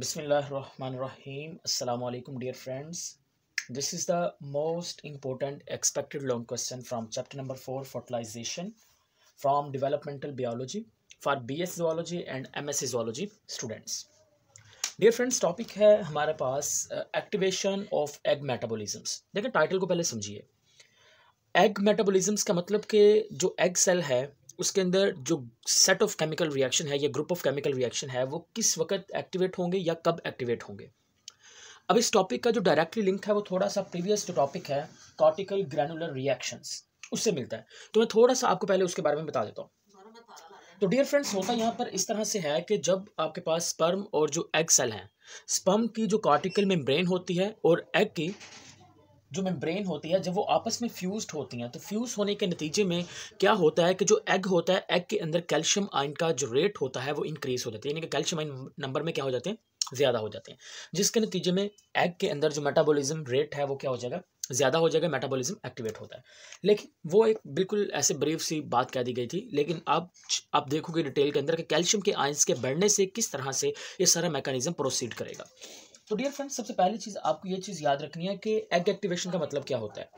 बिसमीम अल्लाम dear friends this is the most important expected long question from chapter number four fertilization from developmental biology for B S zoology and M S zoology students dear friends topic है हमारे पास activation of egg metabolism देखिए title को पहले समझिए egg मेटाबोलिजम्स का मतलब कि जो एग सेल है उसके अंदर जो सेट ऑफ केमिकल रिएक्शन है या ग्रुप ऑफ केमिकल रिएक्शन है वो किस वक्त एक्टिवेट होंगे या कब एक्टिवेट होंगे अब इस टॉपिक का जो डायरेक्टली लिंक है वो थोड़ा सा प्रीवियस जो टॉपिक है कॉर्टिकल ग्रैनुलर रिएक्शंस उससे मिलता है तो मैं थोड़ा सा आपको पहले उसके बारे में बता देता हूँ तो डियर फ्रेंड्स होता यहाँ पर इस तरह से है कि जब आपके पास स्पर्म और जो एग सेल हैं स्पर्म की जो कॉर्टिकल मेम्ब्रेन होती है और एग की जो मेम्ब्रेन होती है जब वो आपस में फ्यूज होती हैं तो फ्यूज़ होने के नतीजे में क्या होता है कि जो एग होता है एग के अंदर कैल्शियम आइन का जो रेट होता है वो इंक्रीज हो जाता है यानी कि कैल्शियम आइन नंबर में क्या हो जाते हैं ज़्यादा हो जाते हैं जिसके नतीजे में एग के अंदर जो मेटाबोलिज्म रेट है वो क्या हो जाएगा ज़्यादा हो जाएगा मेटाबॉलिज्म एक्टिवेट होता है लेकिन वो एक बिल्कुल ऐसे ब्रीफ सी बात कह दी गई थी लेकिन अब आप देखोगे डिटेल के अंदर कि कैल्शियम के आयंस के बढ़ने से किस तरह से ये सारा मैकेनिज्म प्रोसीड करेगा तो डियर फ्रेंड्स सबसे पहली चीज़ आपको ये चीज़ याद रखनी है कि एग एक्टिवेशन का मतलब क्या होता है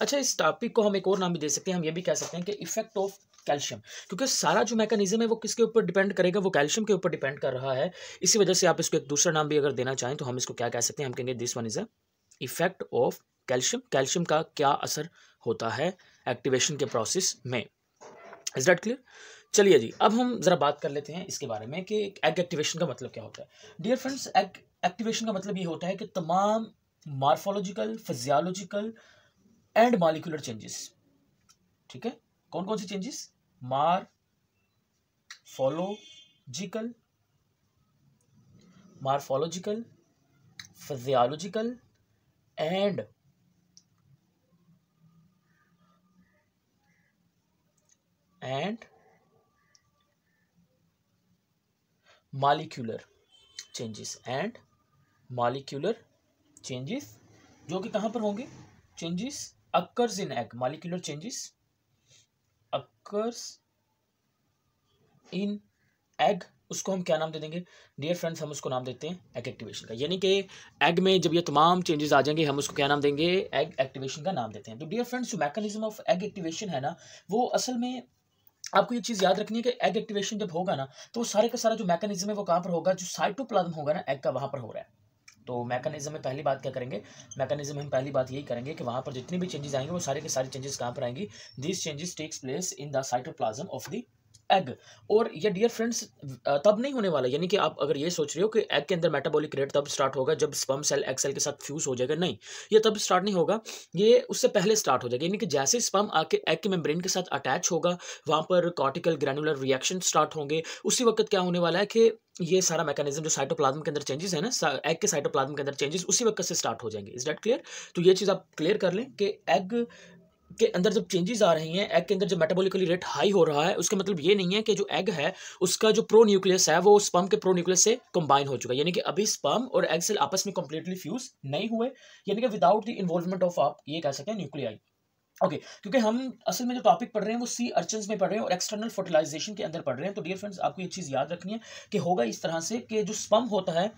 अच्छा इस टॉपिक को हम एक और नाम भी दे सकते हैं हम ये भी कह सकते हैं कि इफेक्ट ऑफ कैल्शियम क्योंकि सारा जो मैकेनिज्म है वो किसके ऊपर डिपेंड करेगा वो कैल्शियम के ऊपर डिपेंड कर रहा है इसी वजह से आप इसको एक दूसरा नाम भी अगर देना चाहें तो हम इसको क्या कह सकते हैं हम कहेंगे this one is a effect of calcium calcium का क्या असर होता है एक्टिवेशन के प्रोसेस में इज डैट क्लियर चलिए जी अब हम जरा बात कर लेते हैं इसके बारे में कि एग एक्टिवेशन का मतलब क्या होता है डियर फ्रेंड्स एग एक्टिवेशन का मतलब ये होता है कि तमाम morphological physiological and molecular changes ठीक है कौन कौन से changes morphological morphological physiological and and molecular changes and molecular changes जो कि कहाँ पर होंगे changes occurs in egg molecular changes occurs in egg उसको हम क्या नाम दे देंगे डियर फ्रेंड्स हम उसको नाम देते हैं एग एक्टिवेशन का यानी कि एग में जब ये तमाम चेंजेस आ जाएंगे हम उसको क्या नाम देंगे एग एक्टिवेशन का नाम देते हैं तो डियर फ्रेंड्स जो मैकेनिज्म ऑफ एग एक्टिवेशन है ना वो असल में आपको ये चीज़ याद रखनी है कि एग एक्टिवेशन जब होगा ना तो सारे का सारा जो मैकेनिज्म है वो कहाँ पर होगा जो साइटोप्लाज्म होगा ना एग का वहाँ पर हो रहा है तो मैकेनिज्म में पहली बात क्या करेंगे मैकेनिज्म हम पहली बात यही करेंगे कि वहाँ पर जितनी भी चेंजेस आएंगे वो सारे के सारे चेंजेस कहाँ पर आएंगे this changes takes place in the cytoplasm of the egg और ये डियर फ्रेंड्स तब नहीं होने वाला यानी कि आप अगर ये सोच रहे हो कि एग के अंदर मेटाबॉलिक रेट तब स्टार्ट होगा जब स्पम सेल एग सेल के साथ फ्यूज हो जाएगा नहीं ये तब स्टार्ट नहीं होगा ये उससे पहले स्टार्ट हो जाएगा यानी कि जैसे स्पम आके एग के मेम्ब्रेन के साथ अटैच होगा वहाँ पर कॉर्टिकल ग्रैनुलर रिएक्शन स्टार्ट होंगे उसी वक्त क्या होने वाला है कि ये सारा मैकेनिज्म जो साइटोप्लाज्म के अंदर चेंजेस है ना एग के साइटोप्लाज्म के अंदर चेंजेस उसी वक्त से स्टार्ट हो जाएंगे इज डेट क्लियर तो ये चीज़ आप क्लियर कर लें कि एग के अंदर जब चेंजेस आ रही हैं एग के अंदर जब मेटाबॉलिकली रेट हाई हो रहा है उसका मतलब ये नहीं है कि जो एग है उसका जो प्रो न्यूक्लियस है वो स्पम के प्रो न्यूक्लियस से कंबाइन हो चुका है यानी कि अभी स्पम और एग सेल आपस में कंप्लीटली फ्यूज नहीं हुए यानी कि विदाउट द इन्वॉल्वमेंट ऑफ आप ये कह सकते हैं न्यूक्लियाई ओके okay, क्योंकि हम असल में जो टॉपिक पढ़ रहे हैं वो सी अर्चन में पढ़ रहे हैं और एक्सटर्नल फर्टिलाइजेशन के अंदर पढ़ रहे हैं तो डियर फ्रेंड्स आपको ये चीज़ याद रखनी है कि होगा इस तरह से कि जो स्पम होता है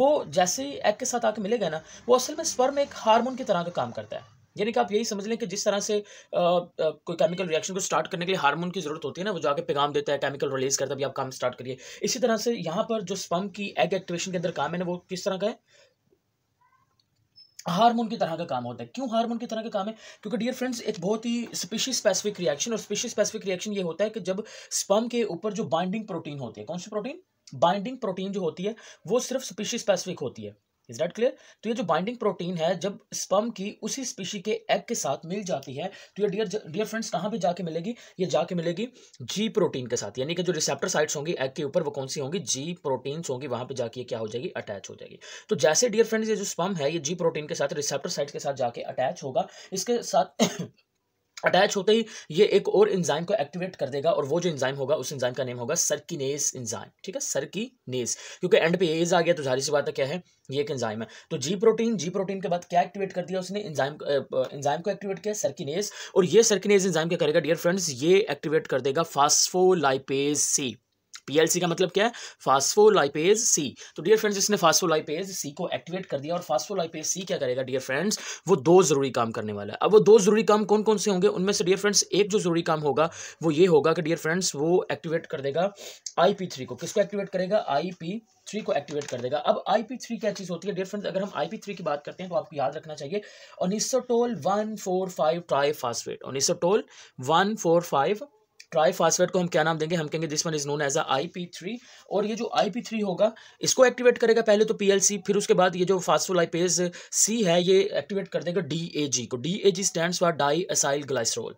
वो जैसे ही एग के साथ आके मिलेगा ना वो असल में स्पर्म एक हार्मोन की तरह का काम करता है यानी कि आप यही समझ लें कि जिस तरह से आ, आ, कोई केमिकल रिएक्शन को स्टार्ट करने के लिए हार्मोन की जरूरत होती है ना वो जाके पैगाम देता है केमिकल रिलीज करता है भी आप काम स्टार्ट करिए इसी तरह से यहाँ पर जो स्पम की एग एक्टिवेशन के अंदर काम है ना वो किस तरह का है हार्मोन की तरह का काम होता है क्यों हार्मोन की तरह का काम है क्योंकि डियर फ्रेंड्स एक बहुत ही स्पीशी स्पेसिफिक रिएक्शन और स्पेशी स्पेसिफिक रिएक्शन ये होता है कि जब स्पम के ऊपर जो बाइंडिंग प्रोटीन होती है कौन सी प्रोटीन बाइंडिंग प्रोटीन जो होती है वो सिर्फ स्पेशी स्पेसिफिक होती है इज डेट क्लियर तो ये जो बाइंडिंग प्रोटीन है जब स्पम की उसी स्पीशी के एग के साथ मिल जाती है तो ये डियर डियर फ्रेंड्स कहाँ पे जाके मिलेगी ये जाके मिलेगी जी प्रोटीन के साथ यानी कि जो रिसेप्टर साइट्स होंगी एग के ऊपर वो कौन सी होंगी जी प्रोटीन्स होंगी वहाँ पे जाके क्या हो जाएगी अटैच हो जाएगी तो जैसे डियर फ्रेंड्स ये जो स्पम है ये जी प्रोटीन के साथ रिसेप्टर साइट्स के साथ जाके अटैच होगा इसके साथ अटैच होते ही ये एक और इंजाइम को एक्टिवेट कर देगा और वो जो इंजाइम होगा उस इंजाइम का नेम होगा सर्किनेस इंजाइम ठीक है सरकीनेस क्योंकि एंड पे एज आ गया तो जारी सी बात है क्या है ये एक इंजाइम है तो जी प्रोटीन जी प्रोटीन के बाद क्या एक्टिवेट कर दिया उसने इंजाइम इंजाइम को एक्टिवेट किया सर्किनेस और ये सर्किनेस इंजाइम क्या करेगा डियर फ्रेंड्स ये एक्टिवेट कर देगा फास्फोलाइपेज सी पीएलसी का मतलब क्या है फास्फोलाइपेज सी तो डियर फ्रेंड्स इसने फास्फोलाइपेज सी को एक्टिवेट कर दिया और फास्फोलाइपेज सी क्या करेगा डियर फ्रेंड्स वो दो जरूरी काम करने वाला है अब वो दो जरूरी काम कौन कौन से होंगे उनमें से डियर फ्रेंड्स एक जो जरूरी काम होगा वो ये होगा कि डियर फ्रेंड्स वो एक्टिवेट कर देगा आई थ्री को किसको एक्टिवेट करेगा आई थ्री को एक्टिवेट कर देगा अब आई पी थ्री क्या चीज़ होती है डियर फ्रेंड्स अगर हम आई पी थ्री की बात करते हैं तो आपको याद रखना चाहिए inositol one four five tri phosphate inositol one four five tri phosphate को हम क्या नाम देंगे हम कहेंगे this one is known as a I three और ये जो आई थ्री होगा इसको एक्टिवेट करेगा पहले तो पी फिर उसके बाद ये जो फास्फोलाइपेज सी है ये एक्टिवेट कर देगा डी को D A G stand for diacyl glycerol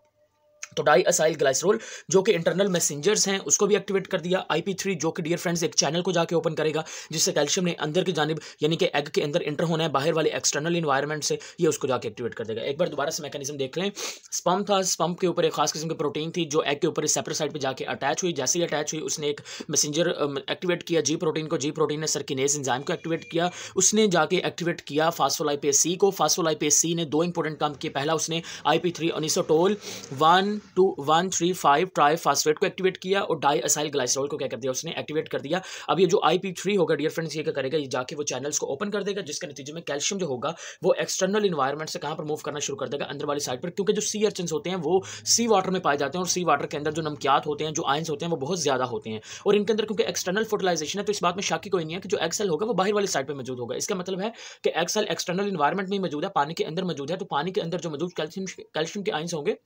तो डाई असाइल ग्लाइसरोल जो कि इंटरनल मैसेंजर्स हैं उसको भी एक्टिवेट कर दिया आई थ्री जो कि डियर फ्रेंड्स एक चैनल को जाके ओपन करेगा जिससे कैल्शियम ने अंदर की जानब यानी कि एग के अंदर इंटर होना है बाहर वाले एक्सटर्नल इन्वायरमेंट से ये उसको जाके एक्टिवेट कर देगा एक बार दोबारा से मैकेनिज्म देख लें स्पम्प था स्पम्प के ऊपर एक खास किस्म की प्रोटीन थी जो एग के ऊपर सेपरेट साइड पर जाकर अटैच हुई जैसे ही अटैच हुई उसने एक मैसेंजर एक्टिवेट um, किया जी प्रोटीन को जी प्रोटीन ने नेज इंजाइम को एक्टिवेट किया उसने जाके एक्टिवेट किया फास्फोलाइपेस सी को फास्फोलाइपेस सी ने दो इंपॉर्टेंट काम किए पहला उसने आई पी थ्री टोल one two one three five tri phosphate को एक्टिवेट किया और डाई असाइल ग्लाइसरॉल को क्या कर दिया उसने एक्टिवेट कर दिया अब ये जो आई पी थ्री होगा डियर फ्रेंड्स ये क्या करेगा ये जाके वो चैनल्स को ओपन कर देगा जिसके नतीजे में कैल्शियम जो होगा वो एक्सटर्नल इन्वायरमेंट से कहाँ पर मूव करना शुरू कर देगा अंदर वाली साइड पर क्योंकि जो सी अर्चन होते हैं वो सी वाटर में पाए जाते हैं और सी वाटर के अंदर जो नमकियात होते हैं जो आयस होते हैं वो बहुत ज़्यादा होते हैं और इनके अंदर क्योंकि एक्सटर्नल फर्टिलाइजेशन है तो इस बात में शाकी कोई नहीं है कि जो एक्सल होगा वो बाहर वाली साइड पर मौजूद होगा इसका मतलब है कि एक्सल एक्सटर्नल इन्वायरमेंट में मौजूद है पानी के अंदर मौजूद है तो पानी के अंदर जो मौजूद कैल्शियम कैल्शियम के आयस होंगे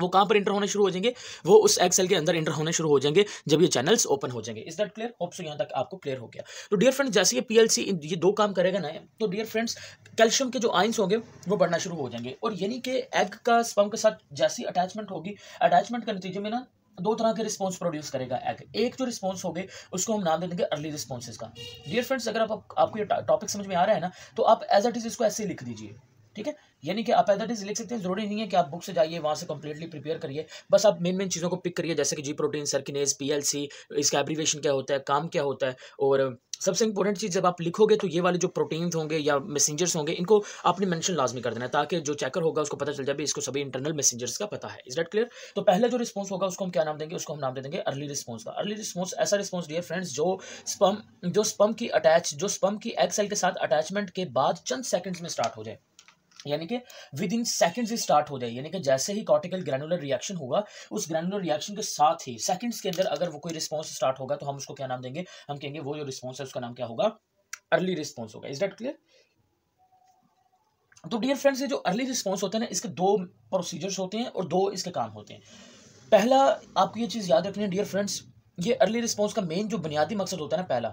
वो कहाँ पर इंटर होने शुरू हो जाएंगे वो उस एक्सेल के अंदर इंटर होने शुरू हो जाएंगे जब ये चैनल्स ओपन हो जाएंगे is that clear hope so यहाँ तक आपको क्लियर हो गया तो डियर फ्रेंड्स जैसे ये पीएलसी ये दो काम करेगा ना तो डियर फ्रेंड्स कैल्शियम के जो आइंस होंगे वो बढ़ना शुरू हो जाएंगे और यानी कि एग का स्पम के साथ जैसी अटैचमेंट होगी अटैचमेंट के नतीजे में ना दो तरह के रिस्पॉन्स प्रोड्यूस करेगा एग एक जो रिस्पॉन्स होगे उसको हम नाम दे देंगे अर्ली रिस्पॉन्सेज का डियर फ्रेंड्स अगर आप, आपको ये टॉपिक समझ में आ रहा है ना तो आप एज एट इज इसको ऐसे लिख दीजिए ठीक है यानी कि आप एज लिख सकते हैं जरूरी नहीं है कि आप बुक से जाइए वहाँ से कम्प्लीटली प्रिपेयर करिए बस आप मेन मेन चीज़ों को पिक करिए जैसे कि जी प्रोटीन एल सी इसका एब्रीवेशन क्या होता है काम क्या होता है और सबसे इंपॉर्टेंट चीज़ जब आप लिखोगे तो ये वाले जो प्रोटीन्स होंगे या मैसेंजर्स होंगे इनको आपने मेंशन लाजमी कर देना है ताकि जो चेकर होगा उसको पता चल जाए इसको सभी इंटरनल मैसेंजर्स का पता है इज डेट क्लियर तो पहला जो रिस्पॉन्स होगा उसको हम क्या नाम देंगे उसको हम नाम दे देंगे अर्ली रिस्पॉन्स का अर्ली रिस्पॉन्स ऐसा रिस्पॉन्स डियर फ्रेंड्स जो स्पम जो स्पम की अटैच जो स्पम की एक्सेल के साथ अटैचमेंट के बाद चंद सेकेंड्स में स्टार्ट हो जाए यानी कि विद इन ही स्टार्ट हो जाए यानी कि जैसे ही कॉर्टिकल ग्रैनुलर रिएक्शन होगा उस ग्रैनुलर रिएक्शन के साथ ही सेकेंड्स के अंदर अगर वो कोई रिस्पॉन्स स्टार्ट होगा तो हम उसको क्या नाम देंगे हम कहेंगे वो जो रिस्पॉन्स है उसका नाम क्या होगा अर्ली रिस्पॉन्स होगा इज डेट क्लियर तो डियर फ्रेंड्स ये जो अर्ली रिस्पॉन्स होते हैं ना इसके दो प्रोसीजर्स होते हैं और दो इसके काम होते हैं पहला आपको ये चीज़ याद रखनी है डियर फ्रेंड्स ये अर्ली रिस्पॉन्स का मेन जो बुनियादी मकसद होता है ना पहला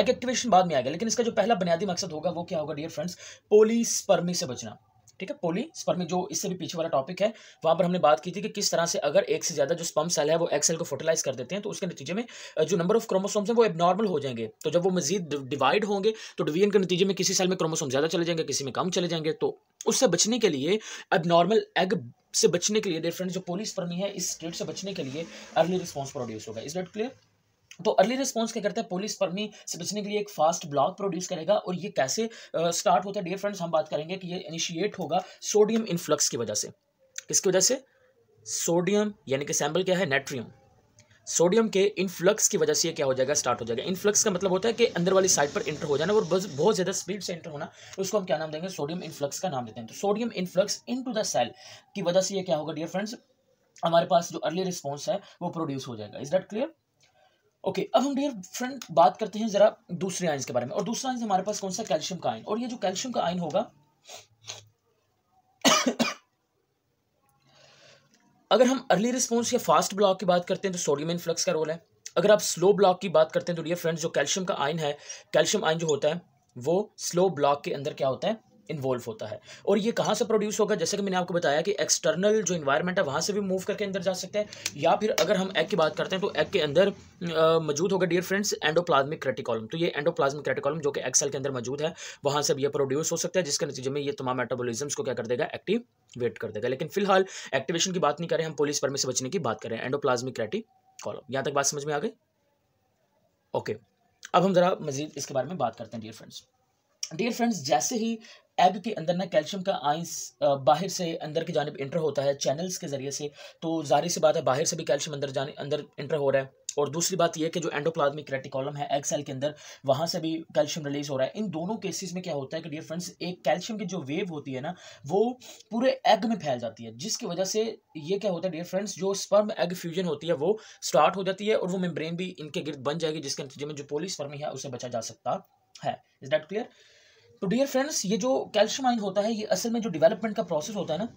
एग एक्टिवेशन बाद में आएगा लेकिन इसका जो पहला बुनियादी मकसद होगा वो क्या होगा डियर फ्रेंड्स स्पर्मी से बचना ठीक है पोली स्पर्मी जो इससे भी पीछे वाला टॉपिक है वहां पर हमने बात की थी कि किस तरह से अगर एक से ज़्यादा जो स्पम सेल है वो एक सेल को फर्टिलाइज कर देते हैं तो उसके नतीजे में जो नंबर ऑफ क्रोमोसोम्स हैं वो एबनॉर्मल हो जाएंगे तो जब वो मजीद डिवाइड होंगे तो डिवीजन के नतीजे में किसी सेल में क्रोमोसोम ज़्यादा चले जाएंगे किसी में कम चले जाएंगे तो उससे बचने के लिए एबनॉर्मल एग से बचने के लिए डिफरेंट फ्रेंड जो पुलिस फर्मी है इस स्टेट से बचने के लिए अर्ली रिस्पॉन्स प्रोड्यूस होगा इज डेट क्लियर तो अर्ली रिस्पॉन्स क्या करता है पुलिस फर्मी से बचने के लिए एक फास्ट ब्लॉक प्रोड्यूस करेगा और ये कैसे स्टार्ट होता है डियर फ्रेंड्स हम बात करेंगे कि ये इनिशिएट होगा सोडियम इन्फ्लक्स की वजह से किसकी वजह से सोडियम यानी कि सैम्पल क्या है नेट्रियम सोडियम के इनफ्लक्स की वजह से ये क्या हो जाएगा स्टार्ट हो जाएगा इनफ्लक्स का मतलब होता है कि अंदर वाली साइड पर इंटर हो जाना और बस बहुत ज़्यादा स्पीड से इंटर होना तो उसको हम क्या नाम देंगे सोडियम इनफ्लक्स का नाम देते हैं तो sodium influx into the cell की वजह से यह क्या होगा डियर फ्रेंड्स हमारे पास जो अर्ली रिस्पॉन्स है वो प्रोड्यूस हो जाएगा is that clear okay okay, अब हम डियर फ्रेंड बात करते हैं ज़रा दूसरे आइन्स के बारे में और दूसरा आइन हमारे पास कौन सा कैल्शियम का आयन और ये जो कैल्शियम का आयन होगा अगर हम अर्ली रिस्पॉन्स या फास्ट ब्लॉक की बात करते हैं तो सोडियम इनफ्लक्स का रोल है अगर आप स्लो ब्लॉक की बात करते हैं तो डियर फ्रेंड्स जो कैल्शियम का आयन है कैल्शियम आयन जो होता है वो स्लो ब्लॉक के अंदर क्या होता है इन्वॉल्व होता है और ये कहाँ से प्रोड्यूस होगा जैसे कि मैंने आपको बताया कि एक्सटर्नल जो इन्वायरमेंट है वहाँ से भी मूव करके अंदर जा सकते हैं या फिर अगर हम एग की बात करते हैं तो एग के अंदर मौजूद होगा डियर फ्रेंड्स एंडोप्लाज्मिक क्रेटिकॉलम तो ये एंडोप्लाज्मिक क्रेटिकॉलम जो कि एक्सेल के अंदर मौजूद है वहाँ से भी यह प्रोड्यूस हो सकता है जिसके नतीजे में ये तमाम मेटाबोलिज्म्स को क्या कर देगा एक्टिव वेट कर देगा लेकिन फिलहाल एक्टिवेशन की बात नहीं करें हम पुलिस परमे से बचने की बात करें एंडोप्लाज्मिक रेटिकॉलम यहाँ तक बात समझ में आ गई ओके अब हम ज़रा मज़ीद इसके बारे में बात करते हैं डियर फ्रेंड्स डियर फ्रेंड्स जैसे ही एग के अंदर ना कैल्शियम का आइंस बाहर से अंदर की जानब इंटर होता है चैनल्स के ज़रिए से तो जारी सी बात है बाहर से भी कैल्शियम अंदर जाने अंदर इंटर हो रहा है और दूसरी बात यह कि जो एंडोप्लाज्मिक रेटिकॉलम है एग सेल के अंदर वहाँ से भी कैल्शियम रिलीज हो रहा है इन दोनों केसेस में क्या होता है कि डियर फ्रेंड्स एक कैल्शियम की जो वेव होती है ना वो पूरे एग में फैल जाती है जिसकी वजह से ये क्या होता है डियर फ्रेंड्स जो स्पर्म एग फ्यूजन होती है वो स्टार्ट हो जाती है और वो मेम्ब्रेन भी इनके गिर्द बन जाएगी जिसके नतीजे में जो पोलिस्पर्मी है उसे बचा जा सकता है इज डैट क्लियर तो डियर फ्रेंड्स ये जो कैल्शियम आइन होता है ये असल में जो डेवलपमेंट का प्रोसेस होता है ना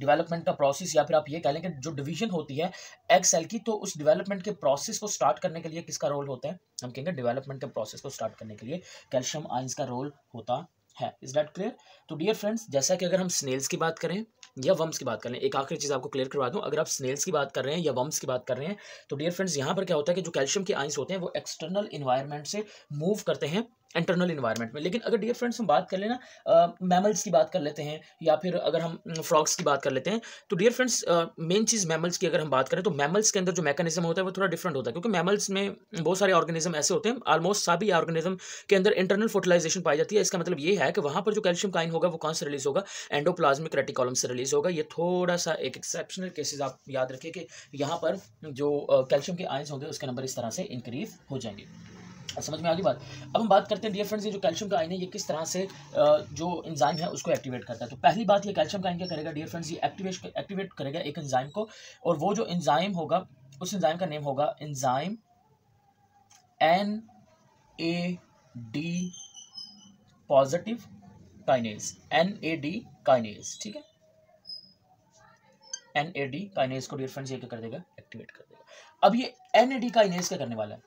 डेवलपमेंट का प्रोसेस या फिर आप ये कह लें कि जो डिवीजन होती है एग सेल की तो उस डेवलपमेंट के प्रोसेस को स्टार्ट करने के लिए किसका रोल होता है हम कहेंगे डेवलपमेंट के प्रोसेस को स्टार्ट करने के लिए कैल्शियम आइंस का रोल होता है इज डैट क्लियर तो डियर फ्रेंड्स जैसा कि अगर हम स्नेल्स की बात करें या वम्स की बात करें एक आखिरी चीज़ आपको क्लियर करवा दूँ अगर आप स्नेल्स की बात कर रहे हैं या वम्स की बात कर रहे हैं तो डियर फ्रेंड्स यहाँ पर क्या होता है कि जो कैल्शियम के आइंस होते हैं वो एक्सटर्नल इन्वायरमेंट से मूव करते हैं इंटरनल इन्वायरमेंट में लेकिन अगर डियर फ्रेंड्स हम बात कर लेना मैमल्स की बात कर लेते हैं या फिर अगर हम फ्रॉग्स की बात कर लेते हैं तो डियर फ्रेंड्स मेन चीज़ मैमल्स की अगर हम बात करें तो मैमल्स के अंदर जो मैकेनिज्म होता है वो थोड़ा डिफरेंट होता है क्योंकि मैमल्स में बहुत सारे ऑर्गेनिज्म ऐसे होते हैं ऑलमोस्ट सभी ऑर्गेनिज्म के अंदर इंटरनल फर्टिलाइजेशन पाई जाती है इसका मतलब ये है कि वहाँ पर जो कैल्शियम काइन होगा वो कौन से रिलीज होगा एंडोप्लाज्मिक रेटिकॉलम से रिलीज होगा ये थोड़ा सा एक एक्सेप्शनल केसेज आप याद रखें कि यहाँ पर जो कैल्शियम के आयन्स होंगे उसके नंबर इस तरह से इंक्रीज हो जाएंगे समझ में आ गई बात अब हम बात करते हैं डियर फ्रेंड्स ये जो कैल्शियम का आयन है ये किस तरह से जो इंजाइम है उसको एक्टिवेट करता है तो पहली बात ये कैल्शियम का आयन क्या करेगा डियर फ्रेंड्स ये एक्टिवेट एक्टिवेट करेगा एक इंजाइम को और वो जो इंजाइम होगा उस इंजाइम का नेम होगा enzyme N A D positive kinase N A D kinase ठीक है एन ए डी काइनेज को डियर फ्रेंड्स ये क्या कर देगा एक्टिवेट कर देगा अब ये एन ए डी काइनेज क्या करने वाला है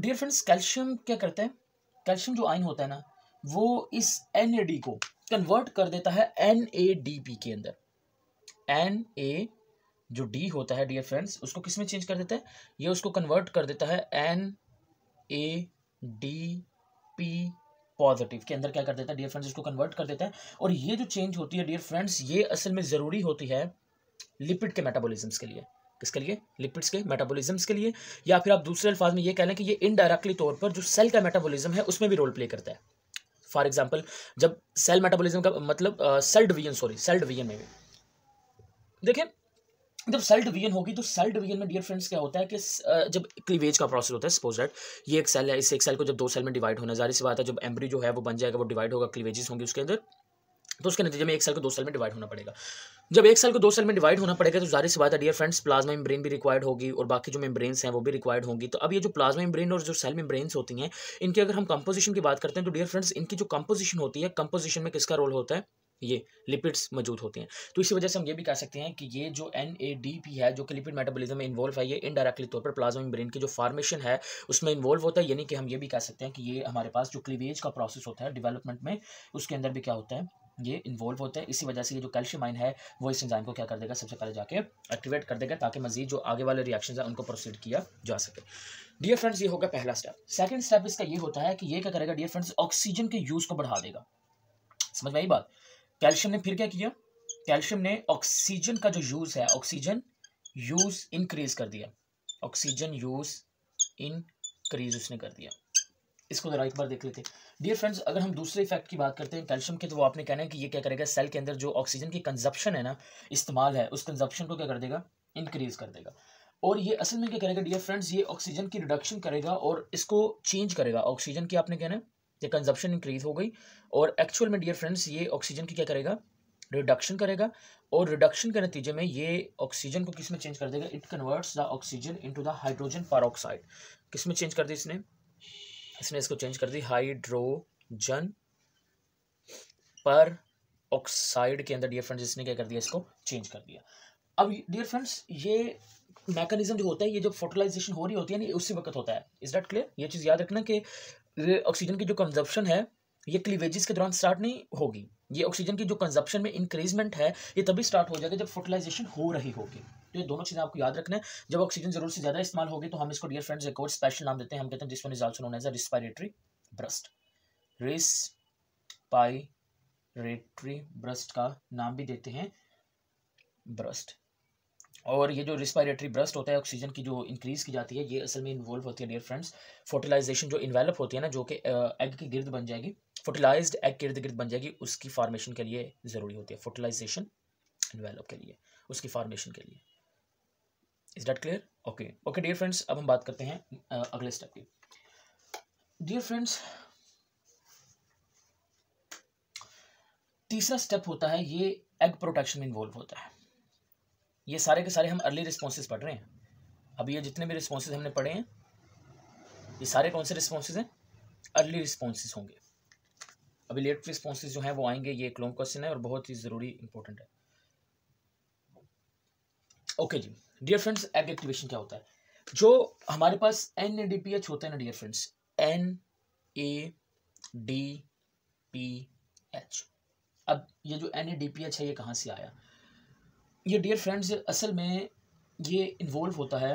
डियर फ्रेंड्स कैल्शियम क्या करते हैं कैल्शियम जो आयन होता है ना वो इस एन को कन्वर्ट कर देता है एन के अंदर एन जो डी होता है डियर फ्रेंड्स उसको किस में चेंज कर देता है ये उसको कन्वर्ट कर देता है N A D P positive के अंदर क्या कर देता है डियर फ्रेंड्स उसको कन्वर्ट कर देता है और ये जो चेंज होती है डियर फ्रेंड्स ये असल में ज़रूरी होती है लिपिड के मेटाबॉलिज्म के लिए किसके लिए लिपिड्स के मेटाबोलिज्म के लिए या फिर आप दूसरे अल्फाज में ये कह लें कि ये इनडायरेक्टली तौर पर जो सेल का मेटाबॉलिज्म है उसमें भी रोल प्ले करता है फॉर एग्जाम्पल जब सेल मेटाबोलिज्म का मतलब cell division sorry cell division में भी देखें जब सेल डिवीजन होगी तो सेल डिवीजन में डियर फ्रेंड्स क्या होता है कि जब क्लीवेज का प्रोसेस होता है सपोज दैट ये एक सेल है इस एक सेल को जब दो सेल में डिवाइड होना जारी सी बात है जब एम्ब्री जो है वो बन जाएगा वो डिवाइड होगा क्लीवेजेस होंगे उसके अंदर तो उसके नतीजे में एक साल को दो साल में डिवाइड होना पड़ेगा जब एक साल को दो साल में डिवाइड होना पड़ेगा तो जारी सी बात है डियर फ्रेंड्स प्लाज्मा मेम्ब्रेन भी रिक्वायर्ड होगी और बाकी जो मेम्ब्रेन्स हैं वो भी रिक्वायर्ड होंगी तो अब ये जो प्लाज्मा मेम्ब्रेन और जो सेल मेम्ब्रेन्स होती हैं इनकी अगर हम कंपोजिशन की बात करते हैं तो डियर फ्रेंड्स इनकी जो कंपोजिशन होती है कंपोजिशन में किसका रोल होता है ये लिपिड्स मौजूद होते हैं तो इसी वजह से हम ये भी कह सकते हैं कि ये जो एन ए डी पी है जो कि लिपिड मेटाबॉलिज्म में इन्वॉल्व है ये इनडायरेक्टली तौर पर प्लाज्मा ब्रेन की जो फॉर्मेशन है उसमें इन्वॉल्व होता है यानी कि हम ये भी कह सकते हैं कि ये हमारे पास जो क्लीवेज का प्रोसेस होता है डेवलपमेंट में उसके अंदर भी क्या होता है ये इन्वॉल्व होते हैं इसी वजह से ये जो कैल्शियम आइन है वो इस इंजाइम को क्या कर देगा सबसे पहले जाके एक्टिवेट कर देगा ताकि मजीद जो आगे वाले रिएक्शन है उनको प्रोसीड किया जा सके डियर फ्रेंड्स ये होगा पहला स्टेप सेकेंड स्टेप इसका ये होता है कि ये क्या करेगा डियर फ्रेंड्स ऑक्सीजन के यूज़ को बढ़ा देगा समझ में आई बात कैल्शियम ने फिर क्या किया कैल्शियम ने ऑक्सीजन का जो यूज़ है ऑक्सीजन यूज़ इंक्रीज कर दिया ऑक्सीजन यूज़ इनक्रीज उसने कर दिया इसको ज़रा एक बार देख लेते हैं डियर फ्रेंड्स अगर हम दूसरे इफेक्ट की बात करते हैं कैल्शियम के तो वो आपने कहना है कि ये क्या करेगा सेल के अंदर जो ऑक्सीजन की कंजप्शन है ना इस्तेमाल है उस कंजप्शन को क्या कर देगा इंक्रीज कर देगा और ये असल में क्या करेगा डियर फ्रेंड्स ये ऑक्सीजन की रिडक्शन करेगा और इसको चेंज करेगा ऑक्सीजन की आपने कहना है ये कंजप्शन इंक्रीज हो गई और एक्चुअल में डियर फ्रेंड्स ये ऑक्सीजन की क्या करेगा रिडक्शन करेगा और रिडक्शन के नतीजे में ये ऑक्सीजन को किस में चेंज कर देगा it converts the oxygen into the hydrogen पर किस में चेंज कर दे इसने इसने इसको चेंज कर दी हाइड्रोजन पर ऑक्साइड के अंदर डियर फ्रेंड्स इसने क्या कर दिया इसको चेंज कर दिया अब डियर फ्रेंड्स ये मैकेनिज्म जो होता है ये जो फोटोलाइजेशन हो रही होती है ना उसी वक्त होता है इज डॉट क्लियर ये चीज़ याद रखना कि ऑक्सीजन की जो कंजप्शन है ये क्लीवेजेस के दौरान स्टार्ट नहीं होगी ये ऑक्सीजन की जो कंजप्शन में इंक्रीजमेंट है ये तभी स्टार्ट हो जाएगा जब फर्टिलाइजेशन हो रही होगी तो ये दोनों चीज़ें आपको याद रखना है जब ऑक्सीजन जरूर से ज़्यादा इस्तेमाल होगी तो हम इसको डियर फ्रेंड्स एक और स्पेशल नाम देते हैं हम कहते हैं जिसमें result is also known as a respiratory burst respiratory burst का नाम भी देते हैं ब्रस्ट और ये जो रिस्पायरेटरी ब्रस्ट होता है ऑक्सीजन की जो इंक्रीज़ की जाती है ये असल में इन्वॉल्व होती है डियर फ्रेंड्स फर्टिलाइजेशन जो इन्वेलप होती है ना जो कि एग के गिर्द बन जाएगी फर्टिलाइज्ड एग के गिर्द बन जाएगी उसकी फॉर्मेशन के लिए ज़रूरी होती है फर्टिलाइजेशन इन्वेलप के लिए उसकी फॉर्मेशन के लिए is that clear okay okay dear friends अब हम बात करते हैं अगले स्टेप की डियर फ्रेंड्स तीसरा स्टेप होता है ये एग प्रोटेक्शन में इन्वॉल्व होता है ये सारे के सारे हम अर्ली रिस्पॉन्सेज पढ़ रहे हैं अब ये जितने भी रिस्पॉन्सेज हमने पढ़े हैं ये सारे कौन से रिस्पॉन्सेज हैं अर्ली रिस्पॉन्सेज होंगे अभी लेट रिस्पॉन्सेज जो हैं वो आएंगे ये एक लॉन्ग क्वेश्चन है और बहुत ही ज़रूरी इंपॉर्टेंट है ओके जी डियर फ्रेंड्स एग एक्टिवेशन क्या होता है जो हमारे पास N A D P H होता है ना dear friends N A D P H अब ये जो N A D P H है ये कहाँ से आया ये डियर फ्रेंड्स असल में ये इन्वॉल्व होता है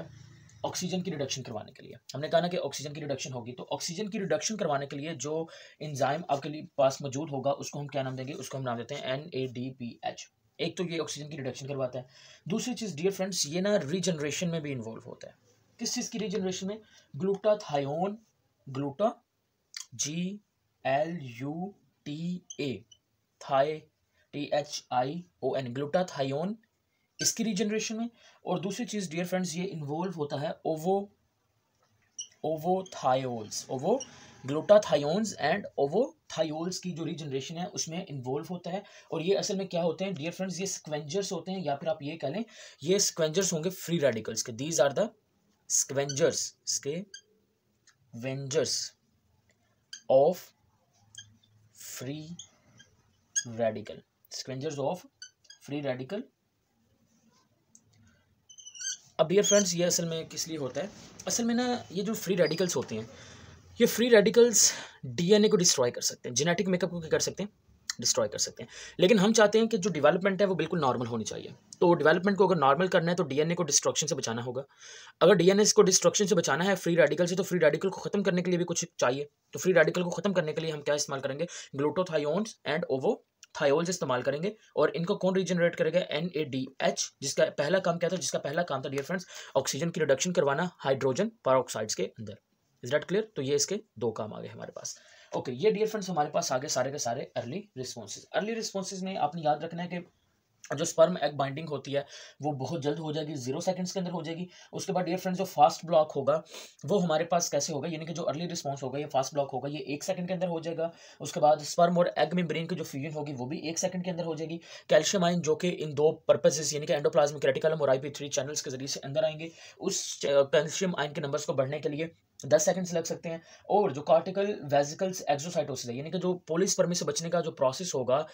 ऑक्सीजन की रिडक्शन करवाने के लिए हमने कहा ना कि ऑक्सीजन की रिडक्शन होगी तो ऑक्सीजन की रिडक्शन करवाने के लिए जो इंजाइम आपके लिए पास मौजूद होगा उसको हम क्या नाम देंगे उसको हम नाम देते हैं N A D P H एक तो ये ऑक्सीजन की रिडक्शन करवाता है दूसरी चीज़ डियर फ्रेंड्स ये ना रीजनरेशन में भी इन्वॉल्व होता है किस चीज़ की रीजनरेशन में glutathione gluta G L U T A thi T H I O N glutathione इसकी रीजनरेशन में और दूसरी चीज़ डियर फ्रेंड्स ये इन्वॉल्व होता है ओवो ओवोथायोल्स ओवो ग्लोटाथायोन्स एंड ओवोथायोल्स की जो रीजनरेशन है उसमें इन्वॉल्व होता है और ये असल में क्या होते हैं डियर फ्रेंड्स ये स्क्वेंजर्स होते हैं या फिर आप ये कह लें ये स्क्वेंजर्स होंगे फ्री रेडिकल्स के these are the scavengers scavengers of free radical scavengers of free radical अब डियर फ्रेंड्स ये असल में किस लिए होता है असल में ना ये जो फ्री रेडिकल्स होते हैं ये फ्री रेडिकल्स डीएनए को डिस्ट्रॉय कर सकते हैं जेनेटिक मेकअप को क्या कर सकते हैं डिस्ट्रॉय कर सकते हैं लेकिन हम चाहते हैं कि जो डेवलपमेंट है वो बिल्कुल नॉर्मल होनी चाहिए तो डेवलपमेंट को अगर नॉर्मल करना है तो डीएनए को डिस्ट्रक्शन से बचाना होगा अगर डीएनए को डिस्ट्रक्शन से बचाना है फ्री रेडिकल से तो फ्री रेडिकल को खत्म करने के लिए भी कुछ चाहिए तो फ्री रेडिकल को खत्म करने के लिए हम क्या इस्तेमाल करेंगे ग्लूटोथायोन्स एंड ओवो थायोल्स इस्तेमाल करेंगे और इनको कौन रीजनरेट करेगा एन ए डी एच जिसका पहला काम क्या था जिसका पहला काम था डियर फ्रेंड्स ऑक्सीजन की रिडक्शन करवाना हाइड्रोजन पारोक्साइड्स के अंदर इज डेट क्लियर तो ये इसके दो काम आ गए हमारे पास ओके ये डियर फ्रेंड्स हमारे पास आगे सारे के सारे अर्ली रिस्पॉन्सेज अर्ली रिस्पॉन्सेज में आपने याद रखना है कि जो स्पर्म एग बाइंडिंग होती है वो बहुत जल्द हो जाएगी जीरो सेकंड्स के अंदर हो जाएगी उसके बाद डियर फ्रेंड्स जो फास्ट ब्लॉक होगा वो हमारे पास कैसे होगा यानी कि जो अर्ली रिस्पॉन्स होगा ये फास्ट ब्लॉक होगा ये एक सेकंड के अंदर हो जाएगा उसके बाद स्पर्म और एग में ब्रेन की जो फ्यूजन होगी वो भी एक सेकंड के अंदर हो जाएगी कैल्शियम आइन जो कि इन दो पर्पजेज यानी कि एंडोप्लाज्मिक रेटिकलम और आई चैनल्स के जरिए से अंदर आएंगे उस कैल्शियम uh, आइन के नंबर्स को बढ़ने के लिए दस सेकंड्स लग सकते हैं और जो कार्टिकल वेजिकल्स एक्सोसाइटोसिस है यानी कि जो पोलिस से बचने का जो प्रोसेस होगा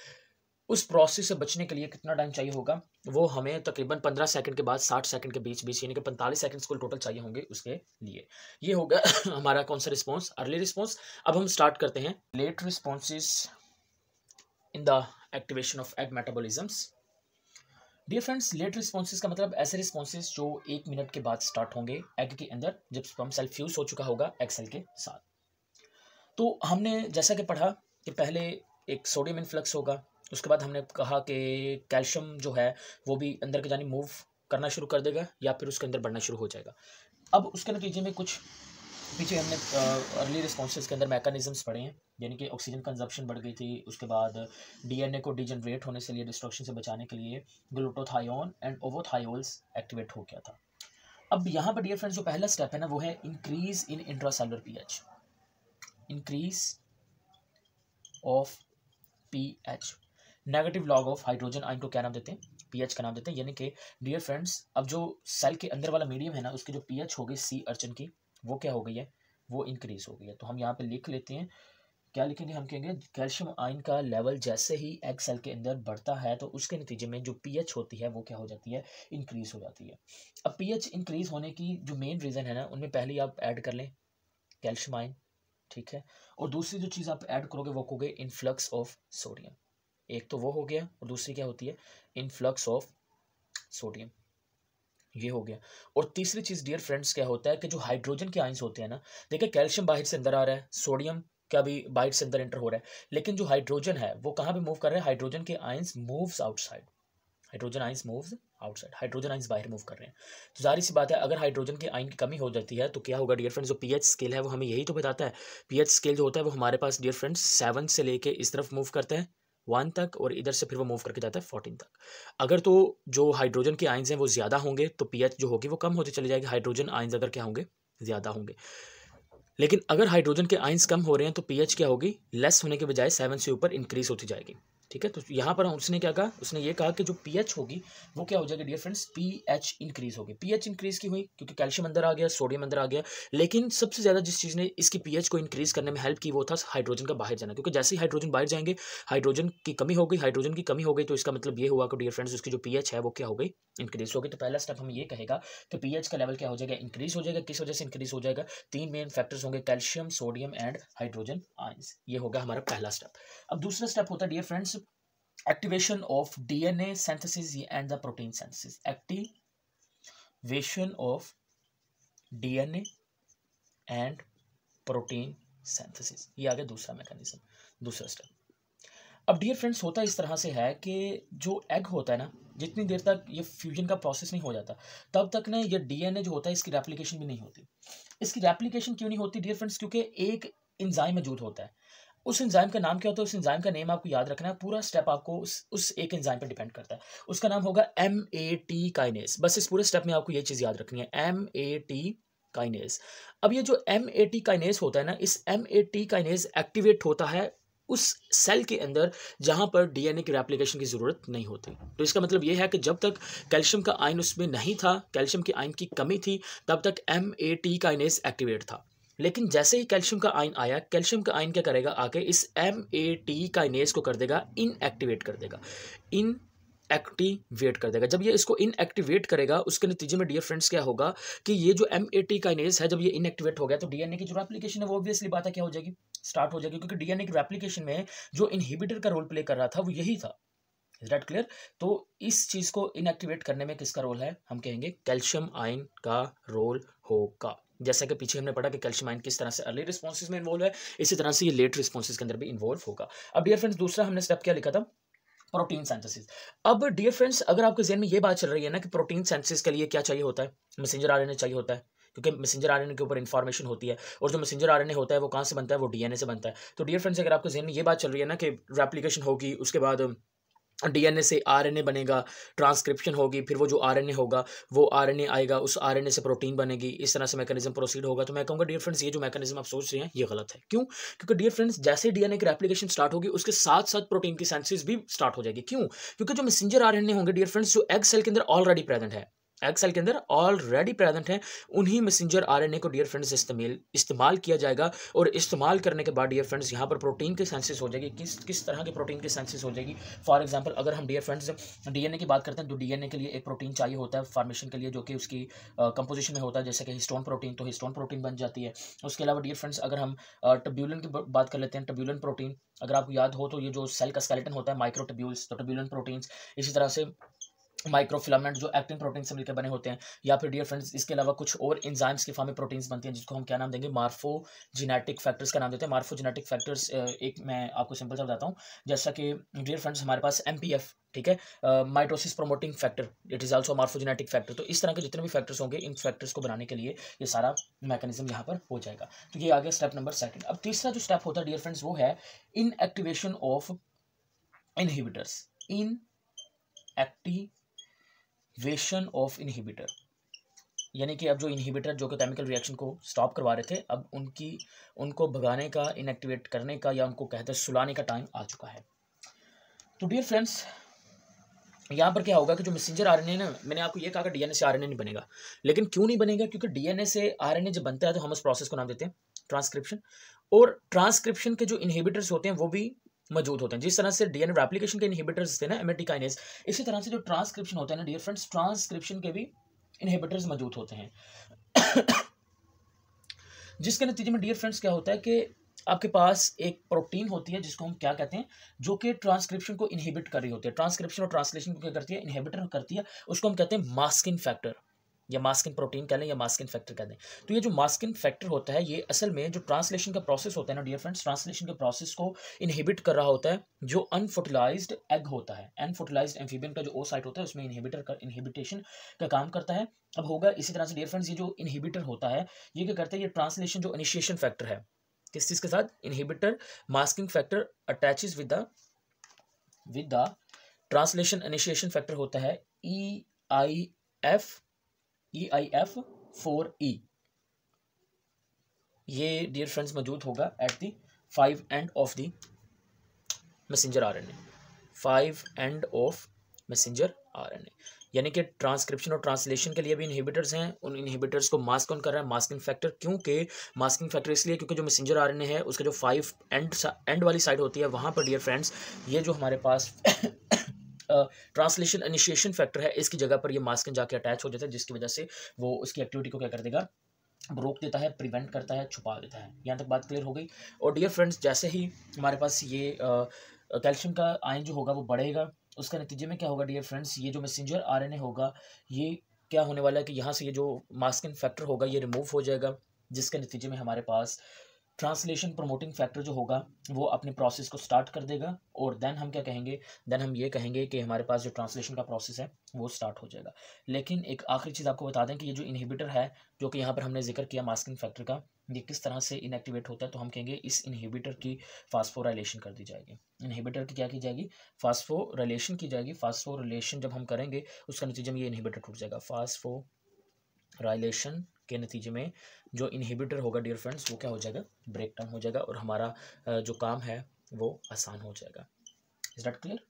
उस प्रोसेस से बचने के लिए कितना टाइम चाहिए होगा वो हमें तकरीबन पंद्रह सेकंड के बाद साठ सेकंड के बीच बीच यानी कि पैंतालीस सेकंड्स को टोटल चाहिए होंगे उसके लिए ये होगा हमारा कौन सा रिस्पॉन्स अर्ली रिस्पॉन्स अब हम स्टार्ट करते हैं late response in the activation of egg metabolisms dear friends late responses का मतलब ऐसे रिस्पॉन्सेज जो एक मिनट के बाद स्टार्ट होंगे एग के अंदर जब हम सेल फ्यूज हो चुका होगा एक्सेल के साथ तो हमने जैसा कि पढ़ा कि पहले एक सोडियम इन्फ्लक्स होगा उसके बाद हमने कहा कि कैल्शियम जो है वो भी अंदर के जानी मूव करना शुरू कर देगा या फिर उसके अंदर बढ़ना शुरू हो जाएगा अब उसके नतीजे में कुछ पीछे हमने अर्ली रिस्पॉन्स के अंदर मैकानिज़म्स पढ़े हैं यानी कि ऑक्सीजन कंजप्शन बढ़ गई थी उसके बाद डीएनए को डिजनरेट होने से लिए डिस्ट्रक्शन से बचाने के लिए ग्लूटोथायोन एंड ओवोथायोल्स एक्टिवेट हो गया था अब यहाँ पर डियर फ्रेंड्स जो पहला स्टेप है ना वो है increase in intracellular pH increase of pH negative log of hydrogen ion को क्या नाम देते हैं एच का नाम देते हैं यानी कि डियर फ्रेंड्स अब जो सेल के अंदर वाला मीडियम है ना उसकी जो एच हो गई सी अर्चन की वो क्या हो गई है वो इंक्रीज हो गई है तो हम यहाँ पे लिख लेते हैं क्या लिखेंगे हम कहेंगे कैल्शियम आयन का लेवल जैसे ही एग सेल के अंदर बढ़ता है तो उसके नतीजे में जो पीएच होती है वो क्या हो जाती है इंक्रीज़ हो जाती है अब पीएच इंक्रीज़ होने की जो मेन रीज़न है ना उनमें पहली आप ऐड कर लें कैल्शियम आयन ठीक है और दूसरी जो चीज़ आप ऐड करोगे वो कहोगे इनफ्लक्स ऑफ सोडियम एक तो वो हो गया और दूसरी क्या होती है इनफ्लक्स ऑफ सोडियम ये हो गया और तीसरी चीज़ डियर फ्रेंड्स क्या होता है कि जो हाइड्रोजन के आइंस होते हैं ना देखिए कैल्शियम बाहर से अंदर आ रहा है सोडियम क्या अभी बाइट से अंदर एंटर हो रहा है लेकिन जो हाइड्रोजन है वो कहाँ पे मूव कर रहे हैं हाइड्रोजन के ions moves outside hydrogen ions moves outside hydrogen ions बाहर मूव कर रहे हैं तो जाहिर सी बात है अगर हाइड्रोजन के आइन की कमी हो जाती है तो क्या होगा डियर फ्रेंड्स जो पीएच स्केल है वो हमें यही तो बताता है पीएच स्केल जो होता है वो हमारे पास डियर फ्रेंड्स सेवन से लेके इस तरफ मूव करते हैं वन तक और इधर से फिर वो मूव करके जाता है फोर्टीन तक अगर तो जो हाइड्रोजन के आइंस हैं वो ज़्यादा होंगे तो पीएच जो होगी वो कम होते चले जाएगी हाइड्रोजन आइंस अगर क्या होंगे ज़्यादा होंगे लेकिन अगर हाइड्रोजन के आइंस कम हो रहे हैं तो पीएच क्या होगी लेस होने के बजाय सेवन से ऊपर इंक्रीज होती जाएगी ठीक है तो यहाँ पर उसने क्या कहा उसने ये कहा कि जो पीएच होगी वो क्या हो जाएगा डियर फ्रेंड्स पीएच इंक्रीज होगी पीएच इंक्रीज की हुई क्योंकि कैल्शियम अंदर आ गया सोडियम अंदर आ गया लेकिन सबसे ज़्यादा जिस चीज़ ने इसकी पीएच को इंक्रीज करने में हेल्प की वो था हाइड्रोजन का बाहर जाना क्योंकि जैसे ही हाइड्रोजन बाहर जाएंगे हाइड्रोजन की कमी हो गई हाइड्रोजन की कमी हो गई तो इसका मतलब ये हुआ कि डियर फ्रेंड्स उसकी जो पी है वो क्या हो गई इंक्रीज हो गई तो पहला स्टेप हम ये कहेगा कि पी का लेवल क्या हो जाएगा इंक्रीज हो जाएगा किस वजह से इंक्रीज हो जाएगा तीन मेन फैक्टर्स होंगे calcium sodium and hydrogen ions ये होगा हमारा पहला स्टेप अब दूसरा स्टेप होता है dear friends activation of DNA synthesis and the protein synthesis. Activation of DNA and protein synthesis ये आ गया दूसरा मैकेनिज्म दूसरा स्टेप अब डियर फ्रेंड्स होता इस तरह से है कि जो एग होता है ना जितनी देर तक ये फ्यूजन का प्रोसेस नहीं हो जाता तब तक ना ये डीएनए जो होता है इसकी रेप्लिकेशन भी नहीं होती इसकी रेप्लिकेशन क्यों नहीं होती डियर फ्रेंड्स क्योंकि एक इंजाइम मौजूद होता है उस इंजाइम का नाम क्या होता है उस इंजाइम का नेम आपको याद रखना है पूरा स्टेप आपको उस उस एक इंजाइम पर डिपेंड करता है उसका नाम होगा एम ए टी काइनेस बस इस पूरे स्टेप में आपको ये चीज़ याद रखनी है एम ए टी काइनेस अब ये जो एम ए टी काइनेस होता है ना इस M A T kinase activate होता है उस सेल के अंदर जहाँ पर डीएनए की रेप्लिकेशन की ज़रूरत नहीं होती तो इसका मतलब यह है कि जब तक कैल्शियम का आयन उसमें नहीं था कैल्शियम के आयन की कमी थी तब तक M A T kinase activate था लेकिन जैसे ही कैल्शियम का आयन आया कैल्शियम का आयन क्या करेगा आके इस एम ए टी काइनेज को कर देगा इनएक्टिवेट कर देगा इन एक्टिवेट कर देगा जब ये इसको इनएक्टिवेट करेगा उसके नतीजे में डियर फ्रेंड्स क्या होगा कि ये जो एम ए टी काइनेज है जब ये इनएक्टिवेट हो गया तो डीएनए की जो एप्लीकेशन है वो ऑब्वियसली बात है क्या हो जाएगी स्टार्ट हो जाएगी क्योंकि डीएनए की रेप्लीकेशन में जो इनहिबिटर का रोल प्ले कर रहा था वो यही था इज डेट क्लियर तो इस चीज़ को इनएक्टिवेट करने में किसका रोल है हम कहेंगे कैल्शियम आयन का रोल होगा जैसा कि पीछे हमने पढ़ा कि कैल्शियम आयन किस तरह से अर्ली रिस्पॉन्स में इन्वॉल्व है इसी तरह से ये लेट रिस्पॉन्स के अंदर भी इन्वॉल्व होगा अब डियर फ्रेंड्स दूसरा हमने स्टेप क्या लिखा था प्रोटीन सेंथेसिस अब डियर फ्रेंड्स अगर आपके जहन में ये बात चल रही है ना कि प्रोटीन सेंसिस के लिए क्या चाहिए होता है मैसेंजर आर चाहिए होता है क्योंकि मैसेंजर आर के ऊपर इन्फॉर्मेशन होती है और जो मैसेंजर आर होता है वो कहाँ से बनता है वो डीएनए से बनता है तो डियर फ्रेंड्स अगर आपके जहन में ये बात चल रही है ना कि रेप्लीकेशन होगी उसके बाद डीएनए से आरएनए बनेगा ट्रांसक्रिप्शन होगी फिर वो जो आरएनए होगा वो आरएनए आएगा उस आरएनए से प्रोटीन बनेगी इस तरह से मैकेनिज्म प्रोसीड होगा तो मैं कहूँगा डियर फ्रेंड्स ये जो मैकेनिज्म आप सोच रहे हैं ये गलत है क्यों क्योंकि डियर फ्रेंड्स जैसे डीएनए की रेप्लीकेशन स्टार्ट होगी उसके साथ साथ प्रोटीन की सेंसिस भी स्टार्ट हो जाएगी क्यों क्योंकि जो मैसेंजर आर होंगे डियर फ्रेंड्स जो एग सेल के अंदर ऑलरेडी प्रेजेंट है एक्सेल के अंदर ऑलरेडी प्रेजेंट हैं उन्हीं मैसेंजर आरएनए को डियर फ्रेंड्स इस्तेमाल इस्तेमाल किया जाएगा और इस्तेमाल करने के बाद डियर फ्रेंड्स यहाँ पर प्रोटीन के सेंसेस हो जाएगी किस किस तरह के प्रोटीन के सेंसेस हो जाएगी फॉर एग्जांपल अगर हम डियर फ्रेंड्स डीएनए की बात करते हैं तो डीएनए के लिए एक प्रोटीन चाहिए होता है फार्मेशन के लिए जो कि उसकी कंपोजिशन में होता है जैसे कि हिस्टोन प्रोटीन तो हिस्टोन प्रोटीन बन जाती है उसके अलावा डियर फ्रेंड्स अगर हम टब्यूलन की बात कर लेते हैं टब्यूलन प्रोटीन अगर आपको याद हो तो ये जो सेल का स्केलेटन होता है माइक्रो टब्यूल्स तो टब्यूलन प्रोटीन्स इसी तरह से माइक्रोफिलामेंट जो एक्टिन प्रोटीन से मिलकर बने होते हैं या फिर डियर फ्रेंड्स इसके अलावा कुछ और इंजाइम्स के फॉर्म में प्रोटीन्स बनते हैं जिसको हम क्या नाम देंगे मार्फो जीनेटिक फैक्टर्स का नाम देते हैं मार्फो जीनेटिक फैक्टर्स एक मैं आपको सिंपल सा बताता हूँ जैसा कि डियर फ्रेंड्स हमारे पास एम ठीक है mitosis promoting factor it is also morphogenetic factor तो इस तरह के जितने भी फैक्टर्स होंगे इन फैक्टर्स को बनाने के लिए ये सारा मैकेनिज्म यहाँ पर हो जाएगा तो ये आ गया स्टेप नंबर सेकंड अब तीसरा जो स्टेप होता है डियर फ्रेंड्स वो है inactivation of inhibitors inactivation of inhibitor यानी कि अब जो इनहिबिटर जो कि केमिकल रिएक्शन को स्टॉप करवा रहे थे अब उनकी उनको भगाने का इनएक्टिवेट करने का या उनको कहते हैं सुलाने का टाइम आ चुका है तो डियर फ्रेंड्स यहाँ पर क्या होगा कि जो मैसेंजर आरएनए ना मैंने आपको ये कहा कि डीएनए से आरएनए नहीं बनेगा लेकिन क्यों नहीं बनेगा क्योंकि डीएनए से आरएनए जब बनता है तो हम उस प्रोसेस को नाम देते हैं ट्रांसक्रिप्शन और ट्रांसक्रिप्शन के जो इनहिबिटर्स होते हैं वो भी मौजूद होते हैं जिस तरह से डीएनए रेप्लिकेशन के इनहिबिटर्स थे ना एमेटिकाइनेस इसी तरह से जो ट्रांसक्रिप्शन होते हैं ना डियर फ्रेंड्स ट्रांसक्रिप्शन के भी इनहिबिटर्स मौजूद होते हैं जिसके नतीजे में डियर फ्रेंड्स क्या होता है कि आपके पास एक प्रोटीन होती है जिसको हम क्या कहते हैं जो कि ट्रांसक्रिप्शन को इनहिबिट कर रही होती है ट्रांसक्रिप्शन और ट्रांसलेशन को क्या करती है इनहिबिटर करती है उसको हम कहते हैं मास्किंग फैक्टर या मास्किन प्रोटीन कह लें या मास्किन फैक्टर कह दें तो ये जो मास्किन फैक्टर होता है ये असल में जो ट्रांसलेशन का प्रोसेस होता है ना डियर फ्रेंड्स ट्रांसलेशन के प्रोसेस को इनहिबिट कर रहा होता है जो अनफर्टिलाइज एग होता है अनफर्टिलाइज एम्फीबियन का जो ओ साइट होता है उसमें इनहिबिटर का इनहिबिटेशन का काम करता है अब होगा इसी तरह से डियर फ्रेंड्स ये जो इनहिबिटर होता है ये क्या करता है ये ट्रांसलेशन जो इनिशिएशन फैक्टर है किस चीज़ के साथ inhibitor masking factor attach with the with the translation initiation factor होता है E I F E I F four E ये डियर फ्रेंड्स मौजूद होगा at the five end of the messenger R N A five end of messenger R N A यानी कि transcription और translation के लिए भी इनहिबिटर्स हैं उन इनहिबिटर्स को मास्क ऑन कर रहा है मास्किंग फैक्टर क्योंकि मास्किंग फैक्टर इसलिए क्योंकि जो मैसेंजर आर एन ए है उसके जो फाइव एंड एंड वाली साइड होती है वहाँ पर डियर फ्रेंड्स ये जो हमारे पास ट्रांसलेशन इनिशिएशन फैक्टर है इसकी जगह पर ये मास्किन जाके अटैच हो जाता है जिसकी वजह से वो उसकी एक्टिविटी को क्या कर देगा रोक देता है प्रिवेंट करता है छुपा देता है यहाँ तक बात क्लियर हो गई और डियर फ्रेंड्स जैसे ही हमारे पास ये कैल्शियम का आयन जो होगा वो बढ़ेगा उसका नतीजे में क्या होगा डियर फ्रेंड्स ये जो मैसेंजर ए होगा ये क्या होने वाला है कि यहाँ से ये जो मास्किन फैक्टर होगा ये रिमूव हो जाएगा जिसके नतीजे में हमारे पास ट्रांसलेशन प्रमोटिंग फैक्टर जो होगा वो अपने प्रोसेस को स्टार्ट कर देगा और देन हम क्या कहेंगे देन हम ये कहेंगे कि हमारे पास जो ट्रांसलेशन का प्रोसेस है वो स्टार्ट हो जाएगा लेकिन एक आखिरी चीज़ आपको बता दें कि ये जो इनहिबिटर है जो कि यहाँ पर हमने जिक्र किया मास्किंग फैक्टर का ये किस तरह से इनएक्टिवेट होता है तो हम कहेंगे इस इनहिबिटर की फास्फो कर दी जाएगी इनहिबिटर की क्या की जाएगी फास्फो की जाएगी फास्फो जब हम करेंगे उसका नतीजे में ये इनहिबिटर टूट जाएगा फास्फो के नतीजे में जो इनहिबिटर होगा डियर फ्रेंड्स वो क्या हो जाएगा ब्रेक डाउन हो जाएगा और हमारा जो काम है वो आसान हो जाएगा इज डॉट क्लियर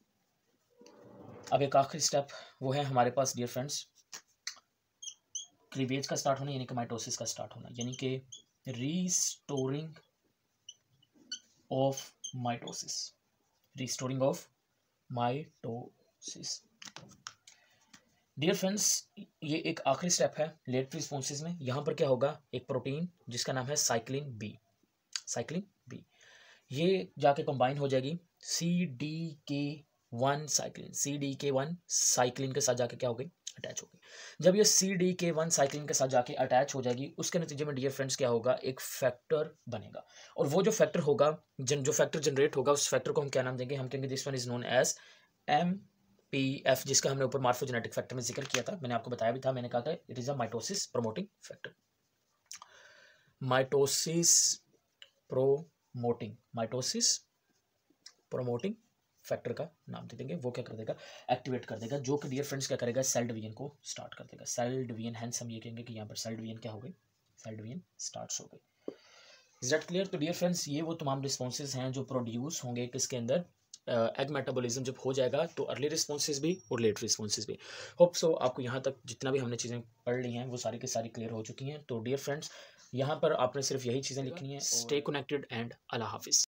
अब एक आखिरी स्टेप वो है हमारे पास डियर फ्रेंड्स क्लीवेज का स्टार्ट होना यानी कि माइटोसिस का स्टार्ट होना यानी कि restoring of mitosis restoring of mitosis dear friends ये एक आखिरी स्टेप है लेट रिस्पॉन्सेज में यहाँ पर क्या होगा एक प्रोटीन जिसका नाम है साइक्लिन बी साइक्लिन बी ये जाके कंबाइन हो जाएगी C D K one cyclin C D K one cyclin के साथ जाके क्या हो गई अटैच हो गई जब ये C D K one cyclin के साथ जाके अटैच हो जाएगी उसके नतीजे में डियर फ्रेंड्स क्या होगा एक फैक्टर बनेगा और वो जो फैक्टर होगा जन जो फैक्टर जनरेट होगा उस फैक्टर को हम क्या नाम देंगे हम कहेंगे this one is known as M P F जिसका हमने ऊपर मार्फोजेनेटिक फैक्टर में जिक्र किया था मैंने आपको बताया भी था मैंने कहा था it is a mitosis promoting factor mitosis promoting mitosis promoting factor का नाम दे देंगे वो क्या कर देगा एक्टिवेट कर देगा जो कि डियर फ्रेंड्स क्या करेगा सेल डिवीजन को स्टार्ट कर देगा सेल डिवीजन हैंस हम ये कहेंगे कि यहाँ पर सेल डिवीजन क्या हो गई सेल डिवीजन स्टार्ट हो गई इज दैट क्लियर तो डियर फ्रेंड्स ये वो तमाम रिस्पॉन्सेज हैं जो प्रोड्यूस होंगे किसके अंदर एग मेटाबॉलिज्म जब हो जाएगा तो अर्ली रिस्पॉन्सेज भी और लेट रिस्पॉन्सेज भी होप सो आपको यहाँ तक जितना भी हमने चीज़ें पढ़ ली हैं वो सारी की सारी क्लियर हो चुकी हैं तो डियर फ्रेंड्स यहाँ पर आपने सिर्फ यही चीज़ें लिखनी है स्टे कनेक्टेड एंड अल्लाह हाफिज़